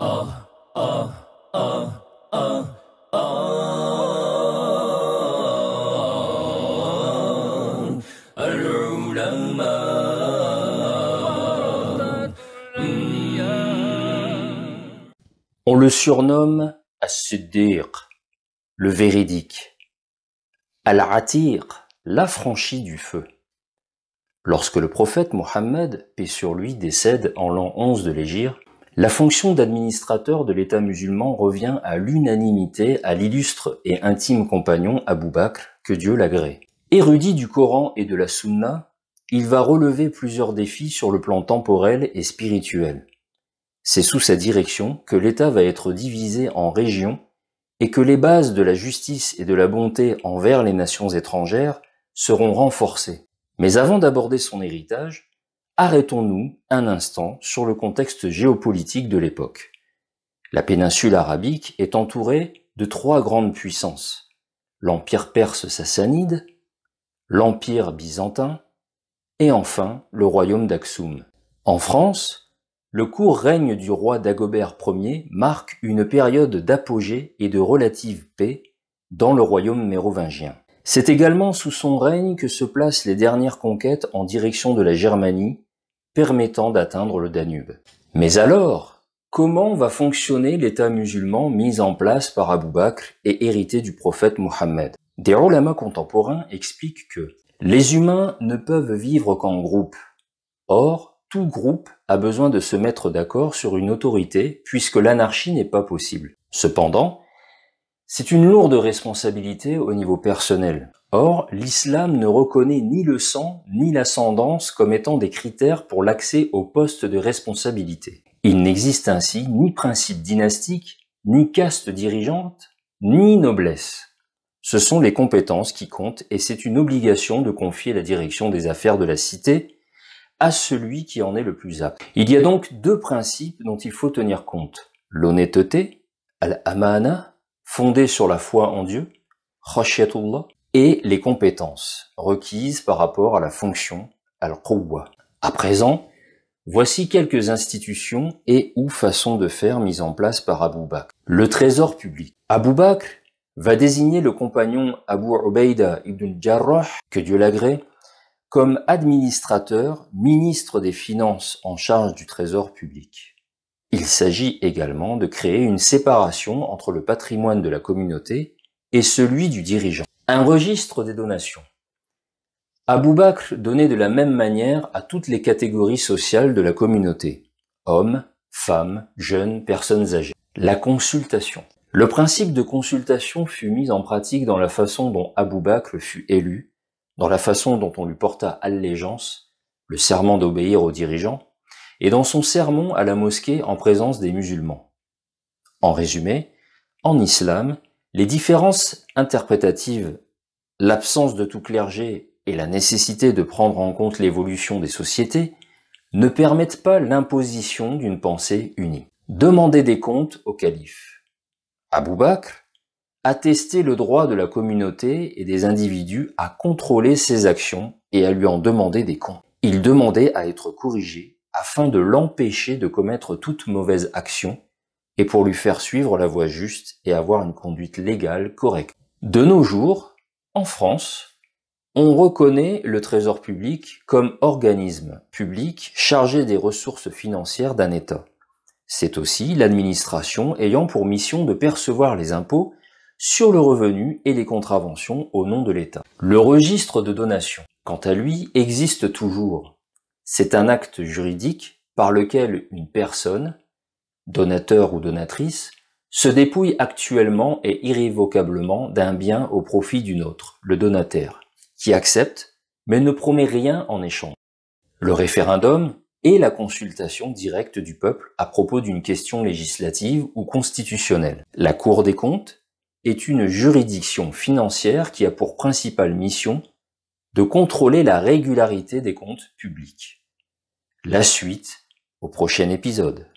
On le surnomme As-Siddiq, le véridique. Al-Atir, l'affranchi du feu. Lorsque le prophète Mohammed, paix sur lui, décède en l'an 11 de l'Égypte, la fonction d'administrateur de l'État musulman revient à l'unanimité à l'illustre et intime compagnon Abou Bakr, que Dieu l'agrée. Érudit du Coran et de la Sunna, il va relever plusieurs défis sur le plan temporel et spirituel. C'est sous sa direction que l'État va être divisé en régions et que les bases de la justice et de la bonté envers les nations étrangères seront renforcées. Mais avant d'aborder son héritage, arrêtons-nous un instant sur le contexte géopolitique de l'époque. La péninsule arabique est entourée de trois grandes puissances. L'Empire perse sassanide, l'Empire byzantin et enfin le royaume d'Aksum. En France, le court règne du roi Dagobert Ier marque une période d'apogée et de relative paix dans le royaume mérovingien. C'est également sous son règne que se placent les dernières conquêtes en direction de la Germanie permettant d'atteindre le Danube. Mais alors, comment va fonctionner l'État musulman mis en place par Abou Bakr et hérité du prophète Mohammed Des ulama contemporains expliquent que les humains ne peuvent vivre qu'en groupe. Or, tout groupe a besoin de se mettre d'accord sur une autorité puisque l'anarchie n'est pas possible. Cependant, c'est une lourde responsabilité au niveau personnel. Or, l'islam ne reconnaît ni le sang ni l'ascendance comme étant des critères pour l'accès aux postes de responsabilité. Il n'existe ainsi ni principe dynastique, ni caste dirigeante, ni noblesse. Ce sont les compétences qui comptent et c'est une obligation de confier la direction des affaires de la cité à celui qui en est le plus apte. Il y a donc deux principes dont il faut tenir compte. L'honnêteté, al-amana, fondée sur la foi en Dieu, et les compétences requises par rapport à la fonction al-Qawwa. À présent, voici quelques institutions et ou façons de faire mises en place par Abu Bakr. Le trésor public. Abu Bakr va désigner le compagnon Abu Ubaida ibn Jarrah, que Dieu l'agrée, comme administrateur, ministre des Finances en charge du trésor public. Il s'agit également de créer une séparation entre le patrimoine de la communauté et celui du dirigeant. Un registre des donations. Abou Bakr donnait de la même manière à toutes les catégories sociales de la communauté. Hommes, femmes, jeunes, personnes âgées. La consultation. Le principe de consultation fut mis en pratique dans la façon dont Abou Bakr fut élu, dans la façon dont on lui porta allégeance, le serment d'obéir aux dirigeants, et dans son sermon à la mosquée en présence des musulmans. En résumé, en islam, les différences interprétatives, l'absence de tout clergé et la nécessité de prendre en compte l'évolution des sociétés ne permettent pas l'imposition d'une pensée unie. Demander des comptes au calife. Abou Bakr attestait le droit de la communauté et des individus à contrôler ses actions et à lui en demander des comptes. Il demandait à être corrigé afin de l'empêcher de commettre toute mauvaise action et pour lui faire suivre la voie juste et avoir une conduite légale correcte. De nos jours, en France, on reconnaît le Trésor public comme organisme public chargé des ressources financières d'un État. C'est aussi l'administration ayant pour mission de percevoir les impôts sur le revenu et les contraventions au nom de l'État. Le registre de donation, quant à lui, existe toujours. C'est un acte juridique par lequel une personne, donateur ou donatrice, se dépouille actuellement et irrévocablement d'un bien au profit d'une autre, le donataire, qui accepte mais ne promet rien en échange. Le référendum est la consultation directe du peuple à propos d'une question législative ou constitutionnelle. La Cour des comptes est une juridiction financière qui a pour principale mission de contrôler la régularité des comptes publics. La suite au prochain épisode.